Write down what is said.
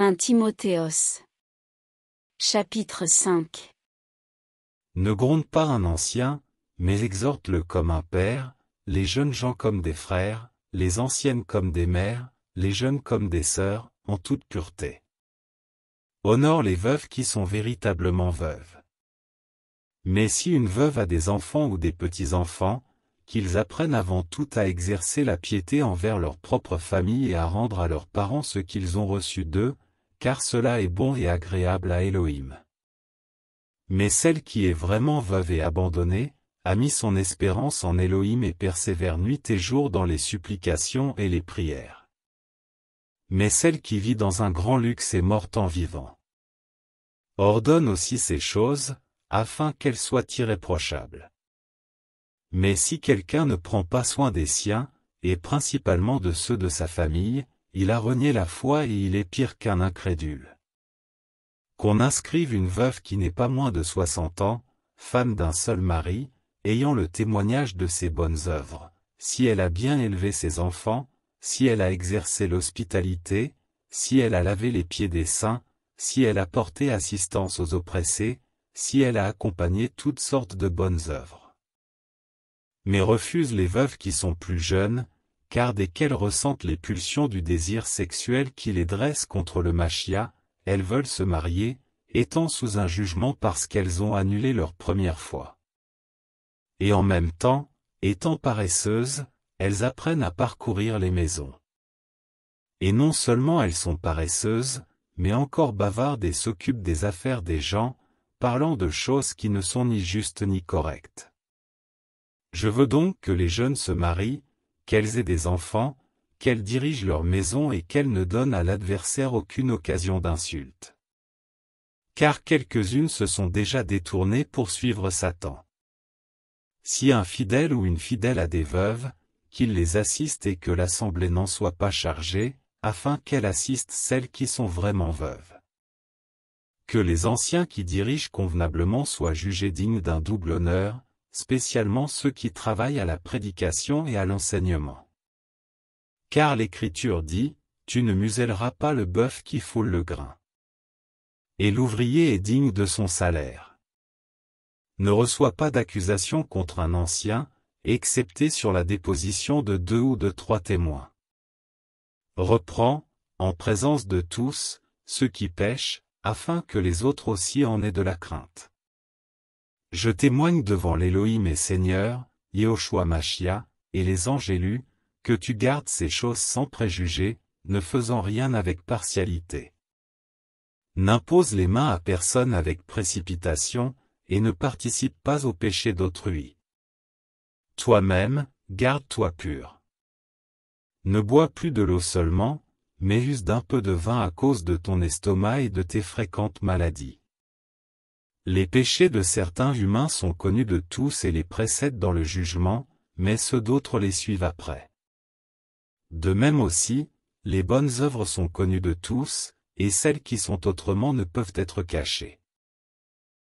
1 Timothéos. Chapitre 5 Ne gronde pas un ancien, mais exhorte-le comme un père, les jeunes gens comme des frères, les anciennes comme des mères, les jeunes comme des sœurs, en toute pureté. Honore les veuves qui sont véritablement veuves. Mais si une veuve a des enfants ou des petits-enfants, qu'ils apprennent avant tout à exercer la piété envers leur propre famille et à rendre à leurs parents ce qu'ils ont reçu d'eux, car cela est bon et agréable à Elohim. Mais celle qui est vraiment veuve et abandonnée, a mis son espérance en Elohim et persévère nuit et jour dans les supplications et les prières. Mais celle qui vit dans un grand luxe est morte en vivant. Ordonne aussi ces choses, afin qu'elles soient irréprochables. Mais si quelqu'un ne prend pas soin des siens, et principalement de ceux de sa famille, il a renié la foi et il est pire qu'un incrédule. Qu'on inscrive une veuve qui n'est pas moins de soixante ans, femme d'un seul mari, ayant le témoignage de ses bonnes œuvres, si elle a bien élevé ses enfants, si elle a exercé l'hospitalité, si elle a lavé les pieds des saints, si elle a porté assistance aux oppressés, si elle a accompagné toutes sortes de bonnes œuvres. Mais refuse les veuves qui sont plus jeunes, car dès qu'elles ressentent les pulsions du désir sexuel qui les dresse contre le machia, elles veulent se marier, étant sous un jugement parce qu'elles ont annulé leur première fois. Et en même temps, étant paresseuses, elles apprennent à parcourir les maisons. Et non seulement elles sont paresseuses, mais encore bavardes et s'occupent des affaires des gens, parlant de choses qui ne sont ni justes ni correctes. Je veux donc que les jeunes se marient, qu'elles aient des enfants, qu'elles dirigent leur maison et qu'elles ne donnent à l'adversaire aucune occasion d'insulte. Car quelques-unes se sont déjà détournées pour suivre Satan. Si un fidèle ou une fidèle a des veuves, qu'il les assiste et que l'assemblée n'en soit pas chargée, afin qu'elle assiste celles qui sont vraiment veuves. Que les anciens qui dirigent convenablement soient jugés dignes d'un double honneur, spécialement ceux qui travaillent à la prédication et à l'enseignement. Car l'Écriture dit, Tu ne muselleras pas le bœuf qui foule le grain. Et l'ouvrier est digne de son salaire. Ne reçois pas d'accusation contre un ancien, excepté sur la déposition de deux ou de trois témoins. Reprends, en présence de tous, ceux qui pêchent, afin que les autres aussi en aient de la crainte. Je témoigne devant l'Élohim et Seigneur, Yehoshua Machia, et les anges élus, que tu gardes ces choses sans préjugés, ne faisant rien avec partialité. N'impose les mains à personne avec précipitation, et ne participe pas au péché d'autrui. Toi-même, garde-toi pur. Ne bois plus de l'eau seulement, mais use d'un peu de vin à cause de ton estomac et de tes fréquentes maladies. Les péchés de certains humains sont connus de tous et les précèdent dans le jugement, mais ceux d'autres les suivent après. De même aussi, les bonnes œuvres sont connues de tous, et celles qui sont autrement ne peuvent être cachées.